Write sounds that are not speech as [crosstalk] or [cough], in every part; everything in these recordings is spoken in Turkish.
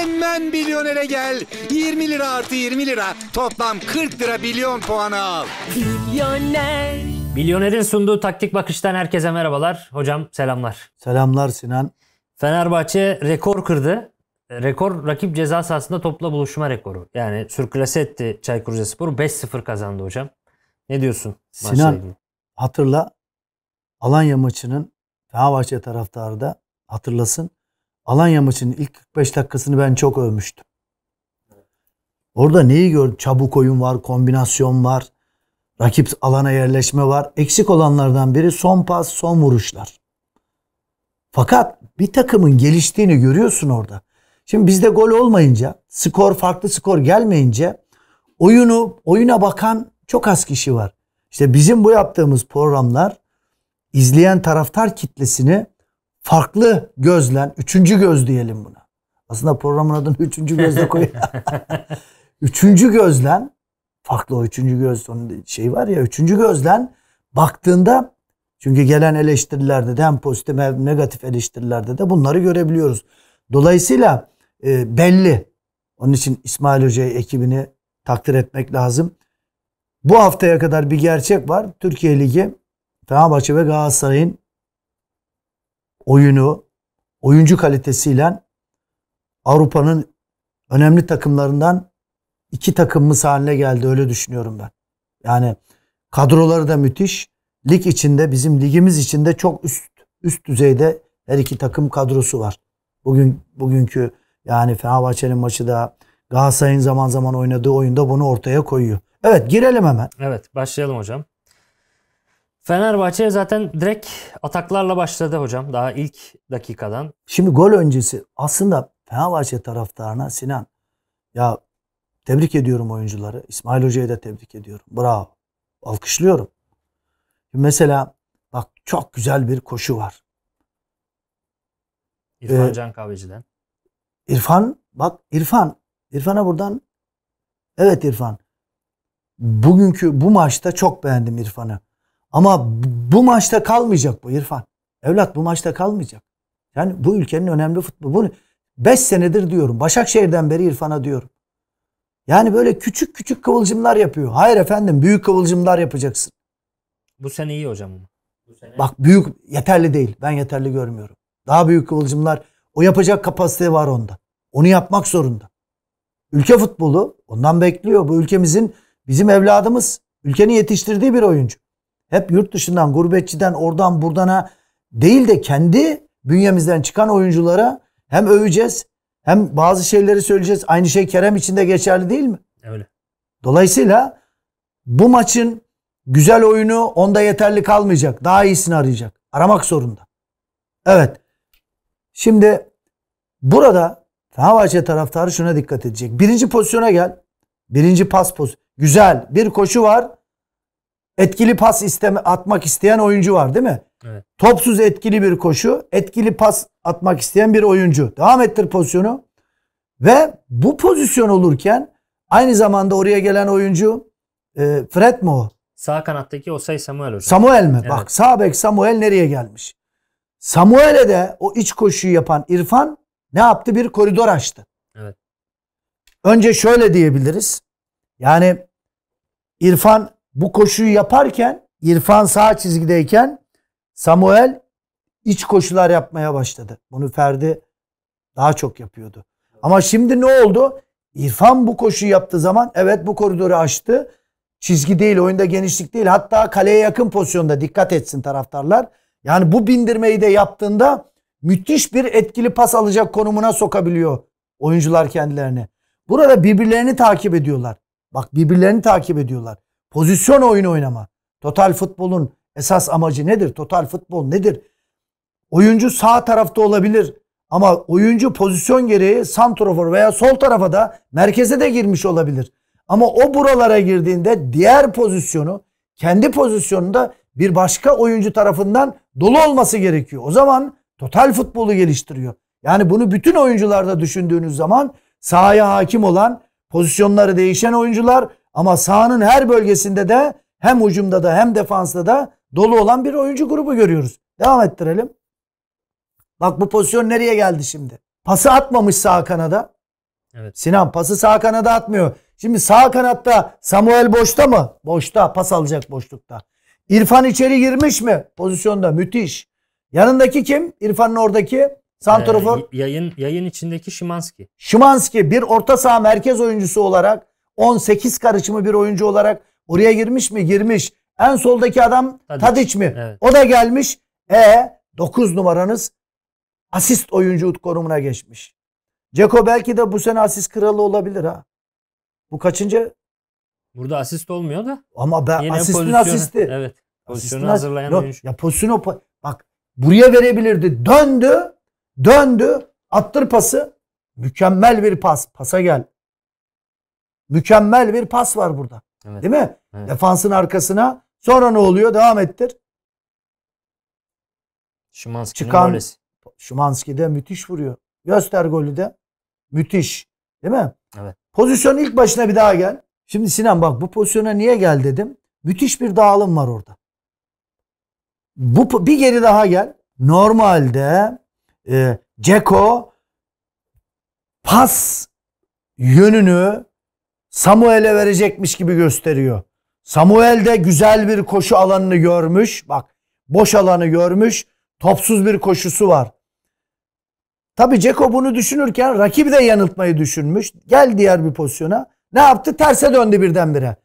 Hemen milyonere gel. 20 lira artı 20 lira. Toplam 40 lira milyon puanı al. Milyoner. Milyoner'in sunduğu taktik bakıştan herkese merhabalar. Hocam selamlar. Selamlar Sinan. Fenerbahçe rekor kırdı. Rekor rakip ceza sahasında topla buluşma rekoru. Yani sürklase etti Çaykur Rizespor. 5-0 kazandı hocam. Ne diyorsun? Sinan hatırla Alanya maçının Fenerbahçe taraftarı da hatırlasın. Alanya maçının ilk 45 dakikasını ben çok övmüştüm. Orada neyi gördüm? Çabuk oyun var, kombinasyon var. Rakip alana yerleşme var. Eksik olanlardan biri son pas, son vuruşlar. Fakat bir takımın geliştiğini görüyorsun orada. Şimdi bizde gol olmayınca, skor farklı skor gelmeyince oyunu oyuna bakan çok az kişi var. İşte bizim bu yaptığımız programlar izleyen taraftar kitlesini farklı gözlen, üçüncü göz diyelim buna. Aslında programın adını üçüncü gözle koy. [laughs] üçüncü gözlen, farklı o üçüncü göz, onun şey var ya, üçüncü gözlen baktığında çünkü gelen eleştirilerde de hem pozitif hem negatif eleştirilerde de bunları görebiliyoruz. Dolayısıyla e, belli. Onun için İsmail Hoca ekibini takdir etmek lazım. Bu haftaya kadar bir gerçek var. Türkiye Ligi Fenerbahçe ve Galatasaray'ın oyunu, oyuncu kalitesiyle Avrupa'nın önemli takımlarından iki takımımız haline geldi. Öyle düşünüyorum ben. Yani kadroları da müthiş. Lig içinde bizim ligimiz içinde çok üst üst düzeyde her iki takım kadrosu var. Bugün bugünkü yani Fenerbahçe'nin maçı da Galatasaray'ın zaman zaman oynadığı oyunda bunu ortaya koyuyor. Evet girelim hemen. Evet başlayalım hocam. Fenerbahçe zaten direkt ataklarla başladı hocam daha ilk dakikadan. Şimdi gol öncesi aslında Fenerbahçe taraftarına Sinan ya tebrik ediyorum oyuncuları. İsmail Hoca'yı da tebrik ediyorum. Bravo. Alkışlıyorum. Mesela bak çok güzel bir koşu var. İrfan ee, Can Kahveci'den. İrfan bak İrfan. İrfan'a buradan evet İrfan. Bugünkü bu maçta çok beğendim İrfan'ı. Ama bu maçta kalmayacak bu İrfan. Evlat bu maçta kalmayacak. Yani bu ülkenin önemli futbolu. Bunu 5 senedir diyorum. Başakşehir'den beri İrfan'a diyorum. Yani böyle küçük küçük kıvılcımlar yapıyor. Hayır efendim büyük kıvılcımlar yapacaksın. Bu sene iyi hocam. Bu sene... Bak büyük yeterli değil. Ben yeterli görmüyorum. Daha büyük kıvılcımlar o yapacak kapasite var onda. Onu yapmak zorunda. Ülke futbolu ondan bekliyor. Bu ülkemizin bizim evladımız. Ülkenin yetiştirdiği bir oyuncu. Hep yurt dışından, gurbetçiden, oradan buradan'a değil de kendi bünyemizden çıkan oyunculara hem öveceğiz hem bazı şeyleri söyleyeceğiz. Aynı şey Kerem için de geçerli değil mi? Öyle. Dolayısıyla bu maçın güzel oyunu onda yeterli kalmayacak. Daha iyisini arayacak. Aramak zorunda. Evet. Şimdi burada Fenerbahçe taraftarı şuna dikkat edecek. Birinci pozisyona gel. Birinci pas poz. Güzel. Bir koşu var etkili pas isteme, atmak isteyen oyuncu var değil mi? Evet. Topsuz etkili bir koşu, etkili pas atmak isteyen bir oyuncu. Devam ettir pozisyonu. Ve bu pozisyon olurken aynı zamanda oraya gelen oyuncu e, Fred mi o? Sağ kanattaki Osay Samuel hocam. Samuel mi? Evet. Bak sağ bek Samuel nereye gelmiş? Samuel'e de o iç koşuyu yapan İrfan ne yaptı? Bir koridor açtı. Evet. Önce şöyle diyebiliriz. Yani İrfan bu koşuyu yaparken İrfan sağ çizgideyken Samuel iç koşular yapmaya başladı. Bunu Ferdi daha çok yapıyordu. Ama şimdi ne oldu? İrfan bu koşuyu yaptığı zaman evet bu koridoru açtı. Çizgi değil, oyunda genişlik değil. Hatta kaleye yakın pozisyonda dikkat etsin taraftarlar. Yani bu bindirmeyi de yaptığında müthiş bir etkili pas alacak konumuna sokabiliyor oyuncular kendilerini. Burada birbirlerini takip ediyorlar. Bak birbirlerini takip ediyorlar. Pozisyon oyunu oynama. Total futbolun esas amacı nedir? Total futbol nedir? Oyuncu sağ tarafta olabilir ama oyuncu pozisyon gereği santrofor veya sol tarafa da merkeze de girmiş olabilir. Ama o buralara girdiğinde diğer pozisyonu kendi pozisyonunda bir başka oyuncu tarafından dolu olması gerekiyor. O zaman total futbolu geliştiriyor. Yani bunu bütün oyuncularda düşündüğünüz zaman sahaya hakim olan, pozisyonları değişen oyuncular, ama sahanın her bölgesinde de hem ucumda da hem defansta da dolu olan bir oyuncu grubu görüyoruz. Devam ettirelim. Bak bu pozisyon nereye geldi şimdi? Pası atmamış sağ kanada. Evet. Sinan pası sağ kanada atmıyor. Şimdi sağ kanatta Samuel boşta mı? Boşta. Pas alacak boşlukta. İrfan içeri girmiş mi? Pozisyonda müthiş. Yanındaki kim? İrfan'ın oradaki santrofor. Ee, yayın yayın içindeki Şimanski. Şimanski bir orta saha merkez oyuncusu olarak 18 karışımı bir oyuncu olarak oraya girmiş mi? Girmiş. En soldaki adam Tadiç, mi? Evet. O da gelmiş. E 9 numaranız asist oyuncu konumuna geçmiş. Ceko belki de bu sene asist kralı olabilir ha. Bu kaçıncı? Burada asist olmuyor da. Ama ben Yine asistin pozisyonu, asisti. Evet. Pozisyonu hazırlayan yok, oyuncu. Ya pozisyonu bak buraya verebilirdi. Döndü. Döndü. Attır pası. Mükemmel bir pas. Pasa gel. Mükemmel bir pas var burada. Evet. Değil mi? Evet. Defansın arkasına. Sonra ne oluyor? Devam ettir. Çıkan, golesi. Şimanski de müthiş vuruyor. Göster golü de. Müthiş. Değil mi? Evet. Pozisyonun ilk başına bir daha gel. Şimdi Sinan bak bu pozisyona niye gel dedim. Müthiş bir dağılım var orada. Bu bir geri daha gel. Normalde e, Ceko pas yönünü Samuel'e verecekmiş gibi gösteriyor. Samuel de güzel bir koşu alanını görmüş. Bak boş alanı görmüş. Topsuz bir koşusu var. Tabi Ceko bunu düşünürken rakip de yanıltmayı düşünmüş. Gel diğer bir pozisyona. Ne yaptı? Terse döndü birdenbire.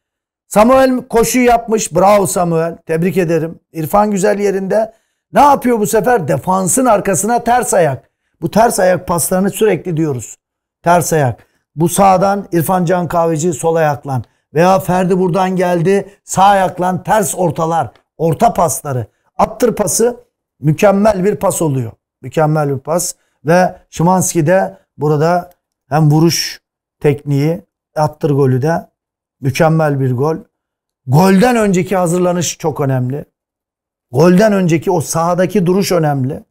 Samuel koşu yapmış. Bravo Samuel. Tebrik ederim. İrfan güzel yerinde. Ne yapıyor bu sefer? Defansın arkasına ters ayak. Bu ters ayak paslarını sürekli diyoruz. Ters ayak. Bu sağdan İrfan Can Kahveci sol ayaklan. Veya Ferdi buradan geldi sağ ayaklan ters ortalar. Orta pasları. Attır pası mükemmel bir pas oluyor. Mükemmel bir pas. Ve Şimanski de burada hem vuruş tekniği attır golü de mükemmel bir gol. Golden önceki hazırlanış çok önemli. Golden önceki o sahadaki duruş önemli.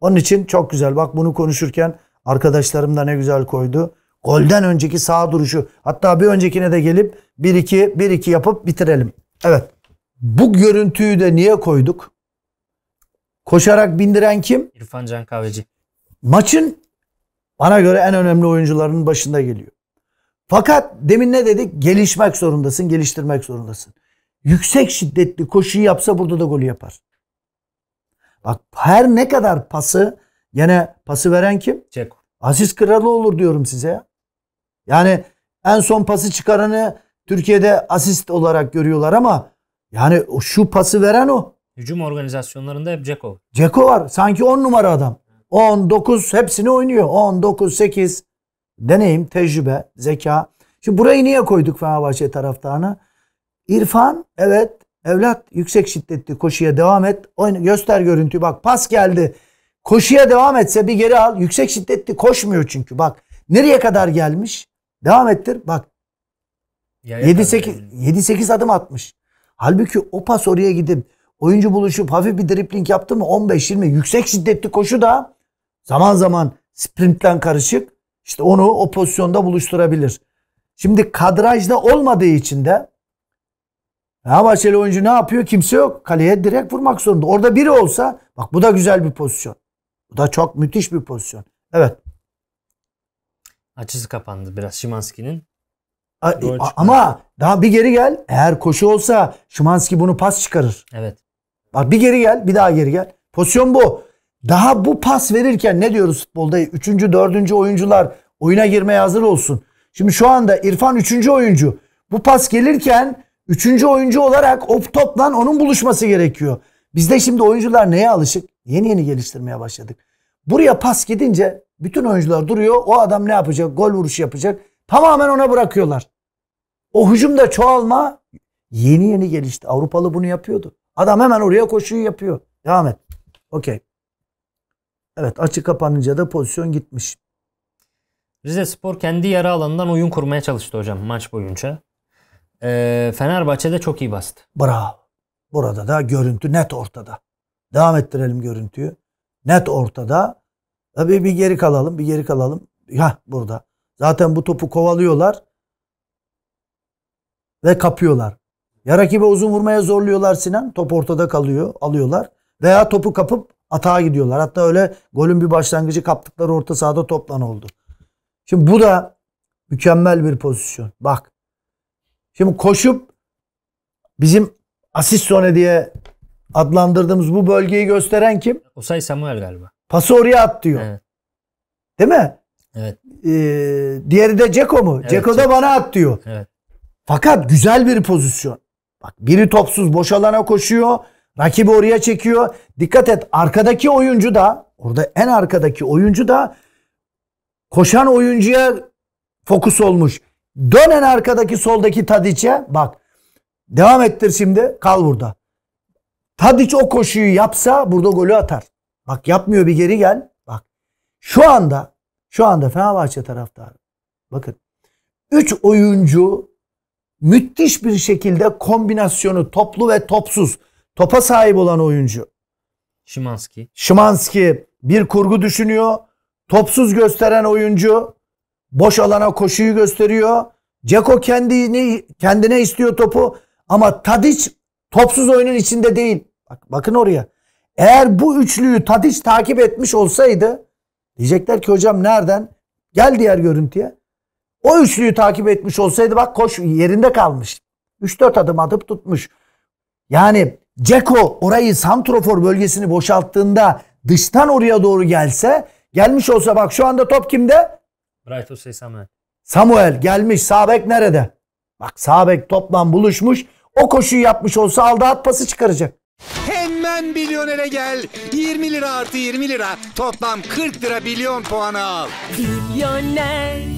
Onun için çok güzel. Bak bunu konuşurken arkadaşlarım da ne güzel koydu. Golden önceki sağ duruşu. Hatta bir öncekine de gelip 1-2 1-2 yapıp bitirelim. Evet. Bu görüntüyü de niye koyduk? Koşarak bindiren kim? İrfan Can Kahveci. Maçın bana göre en önemli oyuncularının başında geliyor. Fakat demin ne dedik? Gelişmek zorundasın, geliştirmek zorundasın. Yüksek şiddetli koşuyu yapsa burada da golü yapar. Bak her ne kadar pası, yine pası veren kim? Ceko. Aziz Kralı olur diyorum size ya. Yani en son pası çıkaranı Türkiye'de asist olarak görüyorlar ama yani şu pası veren o. Hücum organizasyonlarında hep Ceko. Ceko var. Sanki 10 numara adam. 10, 9 hepsini oynuyor. 10, 9, 8. Deneyim, tecrübe, zeka. Şimdi burayı niye koyduk Fenerbahçe taraftarına? İrfan evet evlat yüksek şiddetli koşuya devam et. Oyna, göster görüntüyü bak pas geldi. Koşuya devam etse bir geri al. Yüksek şiddetli koşmuyor çünkü bak. Nereye kadar gelmiş? Devam ettir. Bak. 7-8 adım atmış. Halbuki o pas oraya gidip oyuncu buluşup hafif bir dripling yaptı mı 15-20 yüksek şiddetli koşu da zaman zaman sprintten karışık işte onu o pozisyonda buluşturabilir. Şimdi kadrajda olmadığı için de Fenerbahçeli oyuncu ne yapıyor? Kimse yok. Kaleye direkt vurmak zorunda. Orada biri olsa bak bu da güzel bir pozisyon. Bu da çok müthiş bir pozisyon. Evet. Açısı kapandı biraz Şimanski'nin. Ama daha bir geri gel. Eğer koşu olsa Şimanski bunu pas çıkarır. Evet. Bak bir geri gel, bir daha geri gel. Pozisyon bu. Daha bu pas verirken ne diyoruz futbolda? Üçüncü, dördüncü oyuncular oyuna girmeye hazır olsun. Şimdi şu anda İrfan üçüncü oyuncu. Bu pas gelirken üçüncü oyuncu olarak o toplan onun buluşması gerekiyor. Bizde şimdi oyuncular neye alışık? Yeni yeni geliştirmeye başladık. Buraya pas gidince bütün oyuncular duruyor. O adam ne yapacak? Gol vuruşu yapacak. Tamamen ona bırakıyorlar. O hücumda çoğalma yeni yeni gelişti. Avrupalı bunu yapıyordu. Adam hemen oraya koşuyu yapıyor. Devam et. Okey. Evet açı kapanınca da pozisyon gitmiş. Rize Spor kendi yarı alanından oyun kurmaya çalıştı hocam maç boyunca. Ee, Fenerbahçe'de çok iyi bastı. Bravo. Burada da görüntü net ortada. Devam ettirelim görüntüyü. Net ortada. Tabii bir geri kalalım, bir geri kalalım. Ya burada. Zaten bu topu kovalıyorlar ve kapıyorlar. Ya rakibe uzun vurmaya zorluyorlar Sinan. Top ortada kalıyor, alıyorlar. Veya topu kapıp atağa gidiyorlar. Hatta öyle golün bir başlangıcı kaptıkları orta sahada toplan oldu. Şimdi bu da mükemmel bir pozisyon. Bak. Şimdi koşup bizim asist zone diye adlandırdığımız bu bölgeyi gösteren kim? Osay Samuel galiba. Pası oraya at diyor. Evet. Değil mi? Evet. Ee, diğeri de Ceko mu? Evet, Ceko da bana at diyor. Evet. Fakat güzel bir pozisyon. Bak biri topsuz boş alana koşuyor. Rakibi oraya çekiyor. Dikkat et arkadaki oyuncu da orada en arkadaki oyuncu da koşan oyuncuya fokus olmuş. Dönen arkadaki soldaki Tadiç'e bak. Devam ettir şimdi. Kal burada. Tadiç o koşuyu yapsa burada golü atar. Bak yapmıyor bir geri gel. Bak şu anda şu anda Fenerbahçe taraftarı. Bakın 3 oyuncu müthiş bir şekilde kombinasyonu toplu ve topsuz topa sahip olan oyuncu. Şimanski. Şimanski bir kurgu düşünüyor. Topsuz gösteren oyuncu boş alana koşuyu gösteriyor. Ceko kendini kendine istiyor topu ama Tadic topsuz oyunun içinde değil. Bak, bakın oraya. Eğer bu üçlüyü Tadiç takip etmiş olsaydı diyecekler ki hocam nereden? Gel diğer görüntüye. O üçlüyü takip etmiş olsaydı bak koş yerinde kalmış. 3-4 adım atıp tutmuş. Yani Ceko orayı Santrofor bölgesini boşalttığında dıştan oraya doğru gelse gelmiş olsa bak şu anda top kimde? Brighton Say Samuel. Samuel gelmiş Sabek nerede? Bak Sabek toplam buluşmuş. O koşuyu yapmış olsa aldı at pası çıkaracak. Sen milyonere gel. 20 lira artı 20 lira. Toplam 40 lira milyon puanı al. Milyoner.